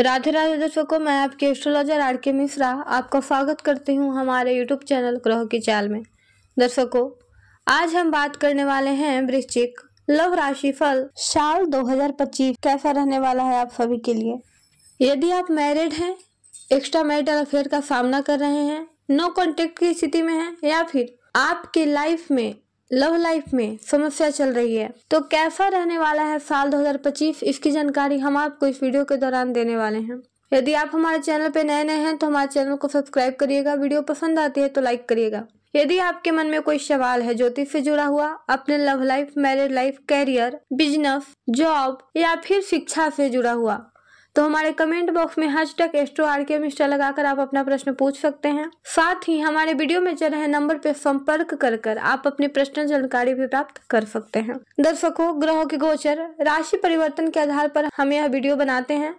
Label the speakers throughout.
Speaker 1: राधे राधे दर्शकों मैं आपके एस्ट्रोलॉजर आर के मिश्रा आपका स्वागत करती हूँ हमारे यूट्यूब चैनल ग्रह की चाल में दर्शकों आज हम बात करने वाले हैं वृश्चिक लव राशि फल साल 2025 कैसा रहने वाला है आप सभी के लिए यदि आप मैरिड हैं एक्स्ट्रा मैरिटल अफेयर का सामना कर रहे हैं नो कॉन्टेक्ट की स्थिति में है या फिर आपकी लाइफ में लव लाइफ में समस्या चल रही है तो कैसा रहने वाला है साल 2025 इसकी जानकारी हम आपको इस वीडियो के दौरान देने वाले हैं यदि आप हमारे चैनल पर नए नए हैं तो हमारे चैनल को सब्सक्राइब करिएगा वीडियो पसंद आती है तो लाइक करिएगा यदि आपके मन में कोई सवाल है ज्योतिष से जुड़ा हुआ अपने love life married life career business job या फिर शिक्षा से जुड़ा हुआ तो हमारे कमेंट बॉक्स में हज टक एस्ट्रो आरकेएम लगाकर आप अपना प्रश्न पूछ सकते हैं साथ ही हमारे वीडियो में चल रहे नंबर पर संपर्क कर कर आप अपने प्रश्न जानकारी भी प्राप्त कर सकते हैं दर्शकों ग्रहों के गोचर राशि परिवर्तन के आधार पर हम यह वीडियो बनाते हैं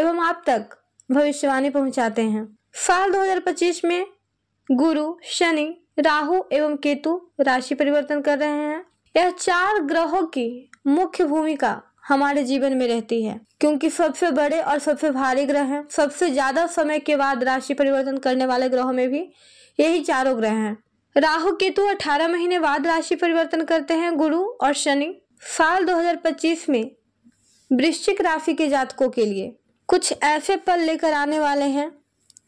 Speaker 1: एवं आप तक भविष्यवाणी पहुँचाते हैं साल दो में गुरु शनि राहु एवं केतु राशि परिवर्तन कर रहे हैं यह चार ग्रहों की मुख्य भूमिका हमारे जीवन में रहती है क्योंकि सबसे बड़े और सबसे भारी ग्रह हैं सबसे ज्यादा समय के बाद राशि परिवर्तन करने वाले ग्रहों में भी यही चारों ग्रह हैं राहु केतु 18 महीने बाद राशि परिवर्तन करते हैं गुरु और शनि साल 2025 में वृश्चिक राशि के जातकों के लिए कुछ ऐसे पल लेकर आने वाले हैं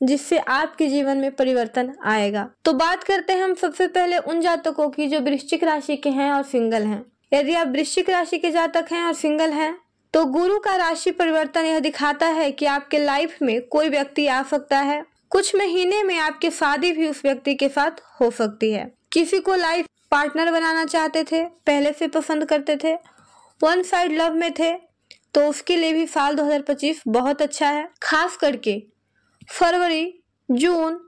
Speaker 1: जिससे आपके जीवन में परिवर्तन आएगा तो बात करते हैं हम सबसे पहले उन जातकों की जो वृश्चिक राशि के हैं और सिंगल हैं यदि आप वृश्चिक राशि के जातक हैं और सिंगल हैं तो गुरु का राशि परिवर्तन यह दिखाता है कि आपके लाइफ में कोई व्यक्ति आ सकता है कुछ महीने में आपकी शादी भी उस व्यक्ति के साथ हो सकती है किसी को लाइफ पार्टनर बनाना चाहते थे पहले से पसंद करते थे वन साइड लव में थे तो उसके लिए भी साल 2025 बहुत अच्छा है खास करके फरवरी जून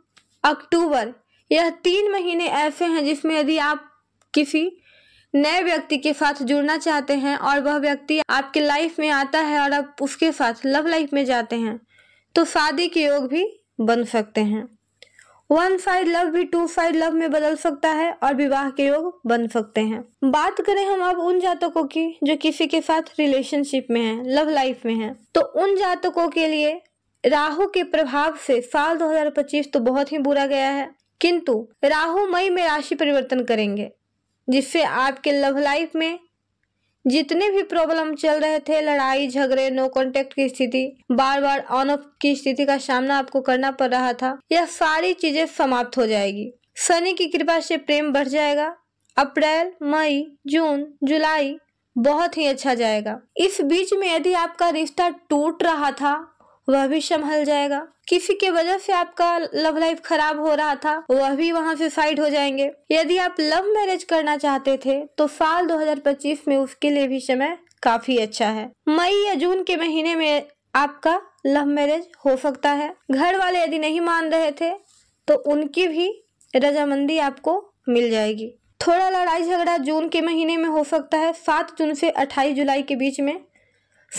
Speaker 1: अक्टूबर यह तीन महीने ऐसे हैं जिसमें यदि आप किसी नए व्यक्ति के साथ जुड़ना चाहते हैं और वह व्यक्ति आपके लाइफ में आता है और आप उसके साथ लव लाइफ में जाते हैं तो शादी के योग भी बन सकते हैं वन साइड लव भी टू साइड लव में बदल सकता है और विवाह के योग बन सकते हैं बात करें हम अब उन जातकों की जो किसी के साथ रिलेशनशिप में है लव लाइफ में है तो उन जातकों के लिए राहु के प्रभाव से साल 2025 तो बहुत ही बुरा गया है किंतु राहु मई में राशि परिवर्तन करेंगे जिससे आपके लव लाइफ में जितने भी प्रॉब्लम चल रहे थे लड़ाई झगड़े नो कॉन्टेक्ट की स्थिति बार बार ऑन ऑफ की स्थिति का सामना आपको करना पड़ रहा था यह सारी चीजें समाप्त हो जाएगी शनि की कृपा से प्रेम बढ़ जाएगा अप्रैल मई जून जुलाई बहुत ही अच्छा जाएगा इस बीच में यदि आपका रिश्ता टूट रहा था वह भी संभल जाएगा किसी के वजह से आपका लव लाइफ खराब हो रहा था वह भी वहाँ से साइड हो जाएंगे यदि आप लव मैरिज करना चाहते थे तो साल 2025 में उसके लिए भी समय काफी अच्छा है मई या जून के महीने में आपका लव मैरिज हो सकता है घर वाले यदि नहीं मान रहे थे तो उनकी भी रजामंदी आपको मिल जाएगी थोड़ा लड़ाई झगड़ा जून के महीने में हो सकता है सात जून से अट्ठाईस जुलाई के बीच में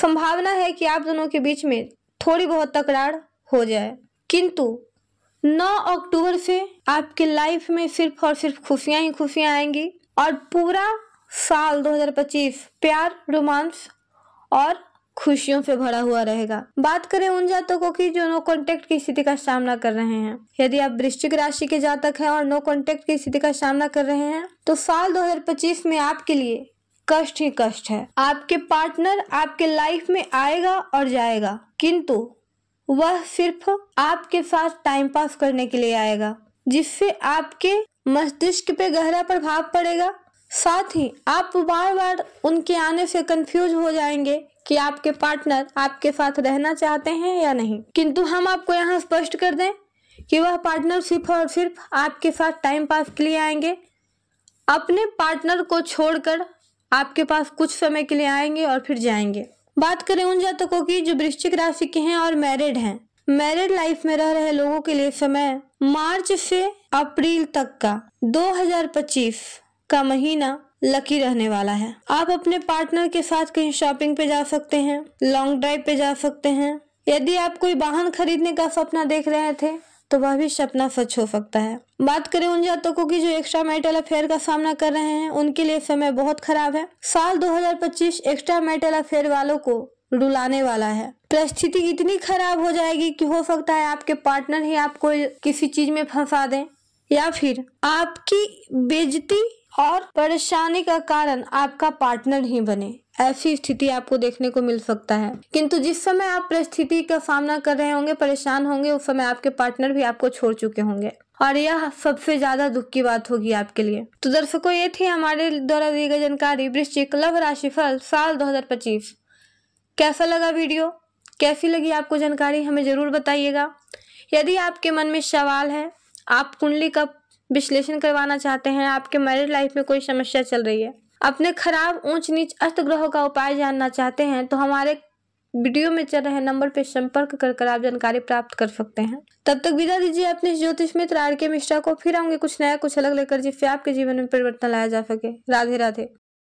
Speaker 1: संभावना है कि आप दोनों के बीच में थोड़ी बहुत तकरार हो जाए किंतु 9 अक्टूबर से आपके लाइफ में सिर्फ और सिर्फ खुशियां ही खुशियां आएंगी और पूरा साल 2025 प्यार रोमांस और खुशियों से भरा हुआ रहेगा बात करें उन जातकों की जो नो कॉन्टेक्ट की स्थिति का सामना कर रहे हैं यदि आप वृश्चिक राशि के जातक हैं और नो कॉन्टेक्ट की स्थिति का सामना कर रहे हैं तो साल 2025 में आपके लिए कष्ट ही कष्ट है आपके पार्टनर आपके लाइफ में आएगा और जाएगा किंतु वह सिर्फ आपके साथ टाइम पास करने के लिए आएगा जिससे आपके मस्तिष्क पे गहरा प्रभाव पड़ेगा साथ ही आप बार बार उनके आने से कंफ्यूज हो जाएंगे कि आपके पार्टनर आपके साथ रहना चाहते हैं या नहीं किंतु हम आपको यहाँ स्पष्ट कर दें कि वह पार्टनर सिर्फ और सिर्फ आपके साथ टाइम पास के लिए आएंगे अपने पार्टनर को छोड़कर आपके पास कुछ समय के लिए आएंगे और फिर जाएंगे बात करें उन जातकों की जो वृश्चिक राशि के हैं और मैरिड हैं मैरिड लाइफ में रह रहे लोगों के लिए समय मार्च से अप्रैल तक का 2025 का महीना लकी रहने वाला है आप अपने पार्टनर के साथ कहीं शॉपिंग पे जा सकते हैं लॉन्ग ड्राइव पे जा सकते हैं यदि आप कोई वाहन खरीदने का सपना देख रहे थे तो वह भी सपना सच हो सकता है बात करें उन जातकों की जो एक्स्ट्रा मेटल अफेयर का सामना कर रहे हैं उनके लिए समय बहुत खराब है साल 2025 एक्स्ट्रा मेटल अफेयर वालों को रुलाने वाला है परिस्थिति इतनी खराब हो जाएगी कि हो सकता है आपके पार्टनर ही आपको किसी चीज में फंसा दें या फिर आपकी बेजती और परेशानी का कारण आपका पार्टनर ही बने ऐसी स्थिति आपको देखने को मिल सकता है किंतु जिस समय आप परिस्थिति का सामना कर रहे होंगे परेशान होंगे उस समय आपके पार्टनर भी आपको छोड़ चुके होंगे और यह सबसे ज्यादा दुख की बात होगी आपके लिए तो दर्शकों ये थी हमारे द्वारा दी गई जानकारी वृश्चिक लव राशिफल साल 2025 कैसा लगा वीडियो कैसी लगी आपको जानकारी हमें जरूर बताइएगा यदि आपके मन में सवाल है आप कुंडली का विश्लेषण करवाना चाहते हैं आपके मैरिड लाइफ में कोई समस्या चल रही है अपने खराब ऊंच नीच अस्त ग्रहों का उपाय जानना चाहते हैं तो हमारे वीडियो में चल रहे नंबर पर संपर्क कर कर आप जानकारी प्राप्त कर सकते हैं तब तक विदा दीजिए अपने ज्योतिष मित्र आर के मिश्रा को फिर आऊंगे कुछ नया कुछ अलग लेकर जिससे आपके जीवन में परिवर्तन लाया जा सके राधे राधे